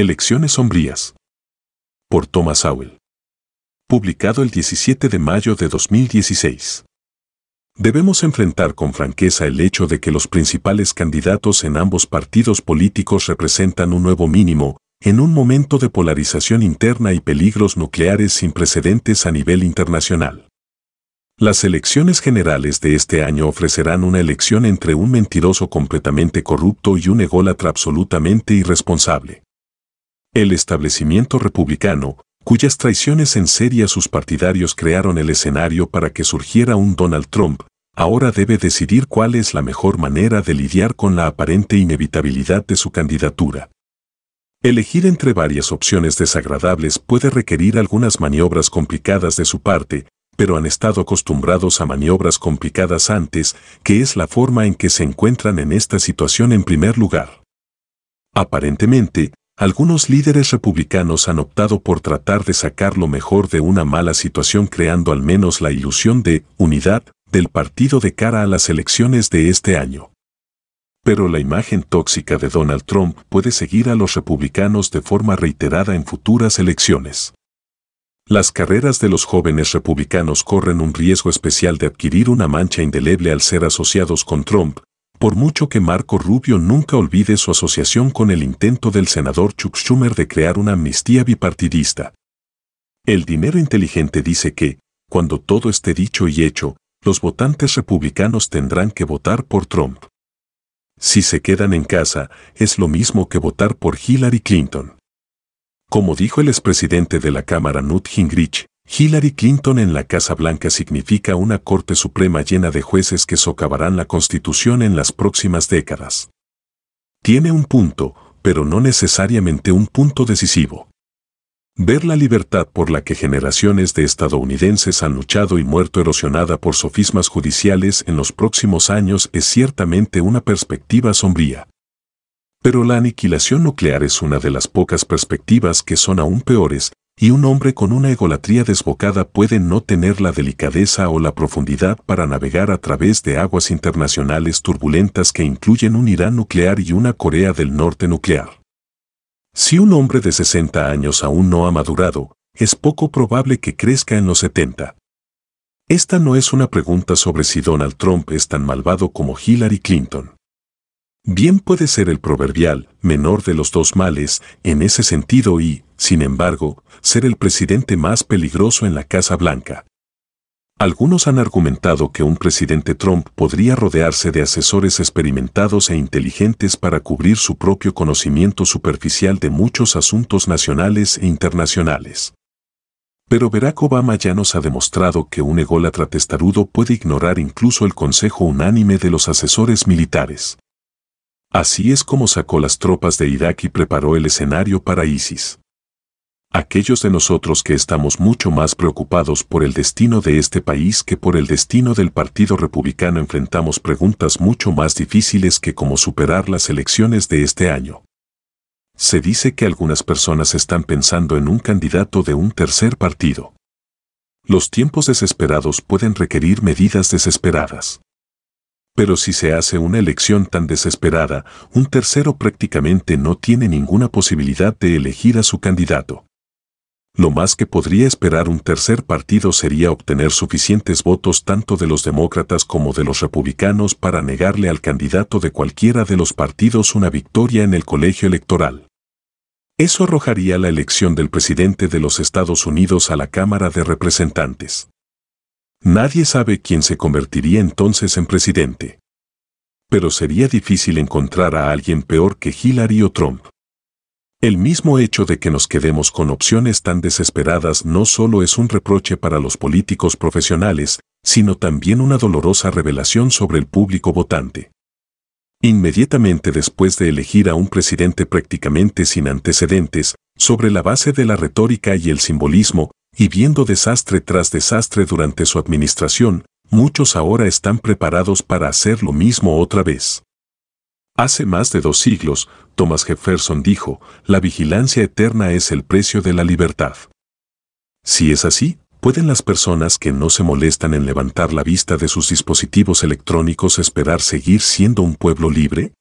Elecciones sombrías. Por Thomas Howell. Publicado el 17 de mayo de 2016. Debemos enfrentar con franqueza el hecho de que los principales candidatos en ambos partidos políticos representan un nuevo mínimo, en un momento de polarización interna y peligros nucleares sin precedentes a nivel internacional. Las elecciones generales de este año ofrecerán una elección entre un mentiroso completamente corrupto y un ególatra absolutamente irresponsable. El establecimiento republicano, cuyas traiciones en serie sus partidarios crearon el escenario para que surgiera un Donald Trump, ahora debe decidir cuál es la mejor manera de lidiar con la aparente inevitabilidad de su candidatura. Elegir entre varias opciones desagradables puede requerir algunas maniobras complicadas de su parte, pero han estado acostumbrados a maniobras complicadas antes, que es la forma en que se encuentran en esta situación en primer lugar. Aparentemente, algunos líderes republicanos han optado por tratar de sacar lo mejor de una mala situación creando al menos la ilusión de unidad del partido de cara a las elecciones de este año. Pero la imagen tóxica de Donald Trump puede seguir a los republicanos de forma reiterada en futuras elecciones. Las carreras de los jóvenes republicanos corren un riesgo especial de adquirir una mancha indeleble al ser asociados con Trump, por mucho que Marco Rubio nunca olvide su asociación con el intento del senador Chuck Schumer de crear una amnistía bipartidista. El dinero inteligente dice que, cuando todo esté dicho y hecho, los votantes republicanos tendrán que votar por Trump. Si se quedan en casa, es lo mismo que votar por Hillary Clinton. Como dijo el expresidente de la Cámara Newt Gingrich, Hillary Clinton en la Casa Blanca significa una Corte Suprema llena de jueces que socavarán la Constitución en las próximas décadas. Tiene un punto, pero no necesariamente un punto decisivo. Ver la libertad por la que generaciones de estadounidenses han luchado y muerto erosionada por sofismas judiciales en los próximos años es ciertamente una perspectiva sombría. Pero la aniquilación nuclear es una de las pocas perspectivas que son aún peores, y un hombre con una egolatría desbocada puede no tener la delicadeza o la profundidad para navegar a través de aguas internacionales turbulentas que incluyen un Irán nuclear y una Corea del Norte nuclear. Si un hombre de 60 años aún no ha madurado, es poco probable que crezca en los 70. Esta no es una pregunta sobre si Donald Trump es tan malvado como Hillary Clinton bien puede ser el proverbial menor de los dos males en ese sentido y, sin embargo, ser el presidente más peligroso en la Casa Blanca. Algunos han argumentado que un presidente Trump podría rodearse de asesores experimentados e inteligentes para cubrir su propio conocimiento superficial de muchos asuntos nacionales e internacionales. Pero Barack Obama ya nos ha demostrado que un ególatra testarudo puede ignorar incluso el consejo unánime de los asesores militares. Así es como sacó las tropas de Irak y preparó el escenario para ISIS. Aquellos de nosotros que estamos mucho más preocupados por el destino de este país que por el destino del Partido Republicano enfrentamos preguntas mucho más difíciles que cómo superar las elecciones de este año. Se dice que algunas personas están pensando en un candidato de un tercer partido. Los tiempos desesperados pueden requerir medidas desesperadas pero si se hace una elección tan desesperada, un tercero prácticamente no tiene ninguna posibilidad de elegir a su candidato. Lo más que podría esperar un tercer partido sería obtener suficientes votos tanto de los demócratas como de los republicanos para negarle al candidato de cualquiera de los partidos una victoria en el colegio electoral. Eso arrojaría la elección del presidente de los Estados Unidos a la Cámara de Representantes. Nadie sabe quién se convertiría entonces en presidente. Pero sería difícil encontrar a alguien peor que Hillary o Trump. El mismo hecho de que nos quedemos con opciones tan desesperadas no solo es un reproche para los políticos profesionales, sino también una dolorosa revelación sobre el público votante. Inmediatamente después de elegir a un presidente prácticamente sin antecedentes, sobre la base de la retórica y el simbolismo, y viendo desastre tras desastre durante su administración, muchos ahora están preparados para hacer lo mismo otra vez. Hace más de dos siglos, Thomas Jefferson dijo, la vigilancia eterna es el precio de la libertad. Si es así, ¿pueden las personas que no se molestan en levantar la vista de sus dispositivos electrónicos esperar seguir siendo un pueblo libre?